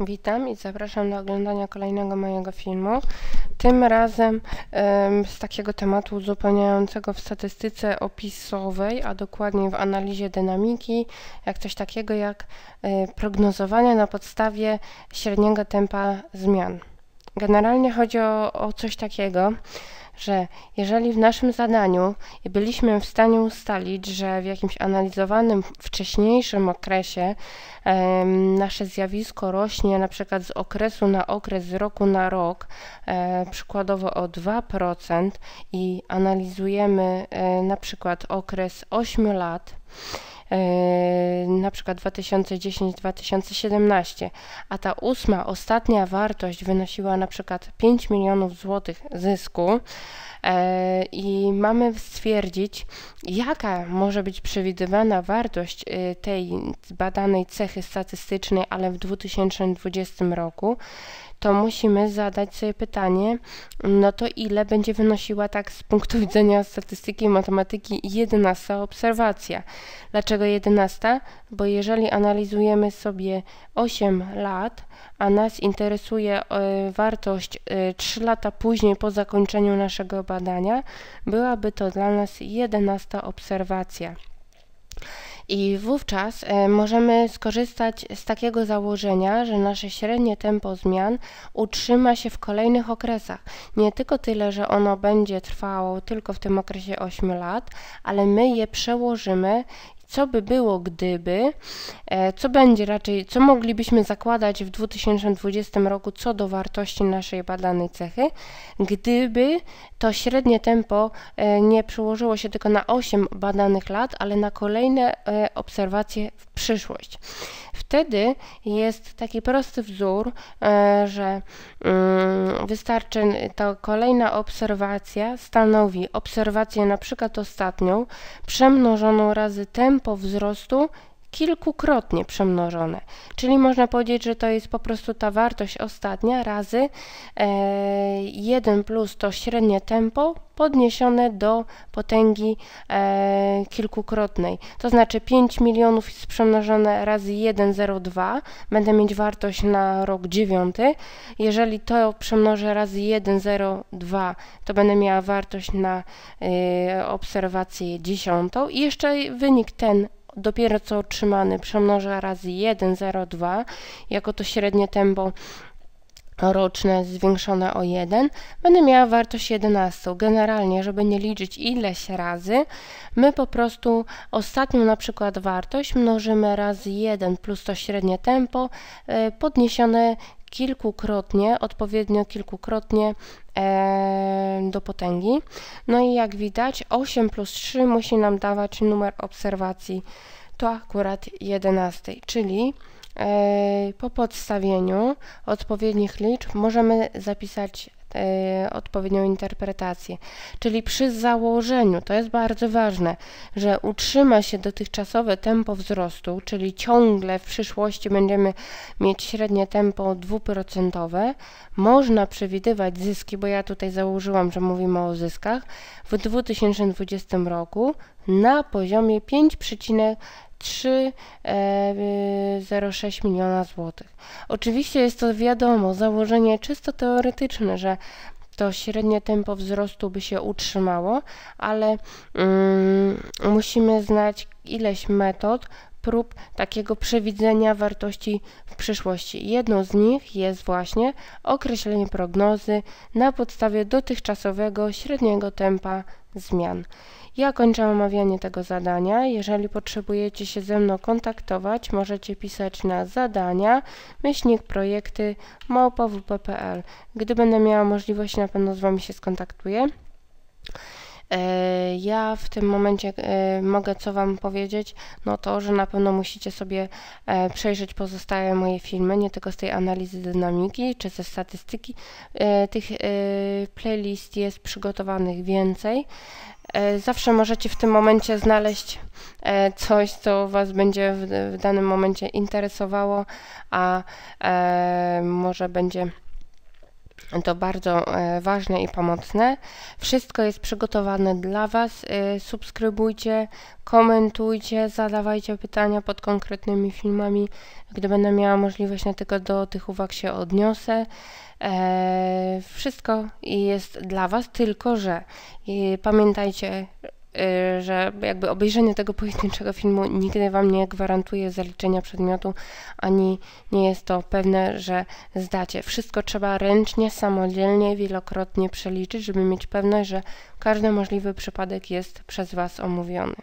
Witam i zapraszam do oglądania kolejnego mojego filmu. Tym razem z takiego tematu uzupełniającego w statystyce opisowej, a dokładniej w analizie dynamiki, jak coś takiego jak y, prognozowanie na podstawie średniego tempa zmian. Generalnie chodzi o, o coś takiego, że jeżeli w naszym zadaniu byliśmy w stanie ustalić, że w jakimś analizowanym wcześniejszym okresie nasze zjawisko rośnie na przykład z okresu na okres, z roku na rok, e, przykładowo o 2% i analizujemy e, na przykład okres 8 lat, E, na przykład 2010-2017, a ta ósma, ostatnia wartość wynosiła na przykład 5 milionów złotych zysku, E, i mamy stwierdzić, jaka może być przewidywana wartość e, tej badanej cechy statystycznej, ale w 2020 roku, to musimy zadać sobie pytanie, no to ile będzie wynosiła tak z punktu widzenia statystyki i matematyki 11 obserwacja. Dlaczego 11? Bo jeżeli analizujemy sobie 8 lat, a nas interesuje e, wartość 3 lata później po zakończeniu naszego badania, badania, byłaby to dla nas jedenasta obserwacja. I wówczas e, możemy skorzystać z takiego założenia, że nasze średnie tempo zmian utrzyma się w kolejnych okresach. Nie tylko tyle, że ono będzie trwało tylko w tym okresie 8 lat, ale my je przełożymy co by było gdyby, e, co będzie raczej, co moglibyśmy zakładać w 2020 roku co do wartości naszej badanej cechy, gdyby to średnie tempo e, nie przełożyło się tylko na 8 badanych lat, ale na kolejne e, obserwacje w przyszłość. Wtedy jest taki prosty wzór, e, że mm, wystarczy ta kolejna obserwacja stanowi obserwację na przykład ostatnią przemnożoną razy tempo wzrostu kilkukrotnie przemnożone. Czyli można powiedzieć, że to jest po prostu ta wartość ostatnia razy 1 e, plus to średnie tempo podniesione do potęgi e, kilkukrotnej. To znaczy 5 milionów jest przemnożone razy 1,02. Będę mieć wartość na rok 9. Jeżeli to przemnożę razy 1,02, to będę miała wartość na e, obserwację 10. I jeszcze wynik ten dopiero co otrzymany przemnoża razy 1,02 jako to średnie tempo roczne zwiększone o 1, będę miała wartość 11. Generalnie, żeby nie liczyć ileś razy, my po prostu ostatnią na przykład wartość mnożymy razy 1 plus to średnie tempo y, podniesione kilkukrotnie, odpowiednio kilkukrotnie e, do potęgi. No i jak widać 8 plus 3 musi nam dawać numer obserwacji to akurat 11, czyli e, po podstawieniu odpowiednich liczb możemy zapisać E, odpowiednią interpretację. Czyli przy założeniu, to jest bardzo ważne, że utrzyma się dotychczasowe tempo wzrostu, czyli ciągle w przyszłości będziemy mieć średnie tempo dwuprocentowe, można przewidywać zyski, bo ja tutaj założyłam, że mówimy o zyskach, w 2020 roku na poziomie 5,5%. 3,06 e, miliona złotych. Oczywiście jest to wiadomo założenie czysto teoretyczne, że to średnie tempo wzrostu by się utrzymało, ale mm, musimy znać ileś metod, prób takiego przewidzenia wartości w przyszłości. Jedną z nich jest właśnie określenie prognozy na podstawie dotychczasowego średniego tempa zmian. Ja kończę omawianie tego zadania. Jeżeli potrzebujecie się ze mną kontaktować, możecie pisać na zadania myślnik projekty małpa.wp.pl. Gdy będę miała możliwość, na pewno z Wami się skontaktuję. E, ja w tym momencie e, mogę co Wam powiedzieć, no to, że na pewno musicie sobie e, przejrzeć pozostałe moje filmy, nie tylko z tej analizy dynamiki czy ze statystyki. Tych playlist jest przygotowanych więcej. Zawsze możecie w tym momencie znaleźć coś, co Was będzie w, w danym momencie interesowało, a może będzie to bardzo e, ważne i pomocne. Wszystko jest przygotowane dla Was. E, subskrybujcie, komentujcie, zadawajcie pytania pod konkretnymi filmami. Gdy będę miała możliwość, na tego do tych uwag się odniosę. E, wszystko jest dla Was, tylko że pamiętajcie, Y, że jakby obejrzenie tego pojedynczego filmu nigdy Wam nie gwarantuje zaliczenia przedmiotu, ani nie jest to pewne, że zdacie. Wszystko trzeba ręcznie, samodzielnie, wielokrotnie przeliczyć, żeby mieć pewność, że każdy możliwy przypadek jest przez Was omówiony.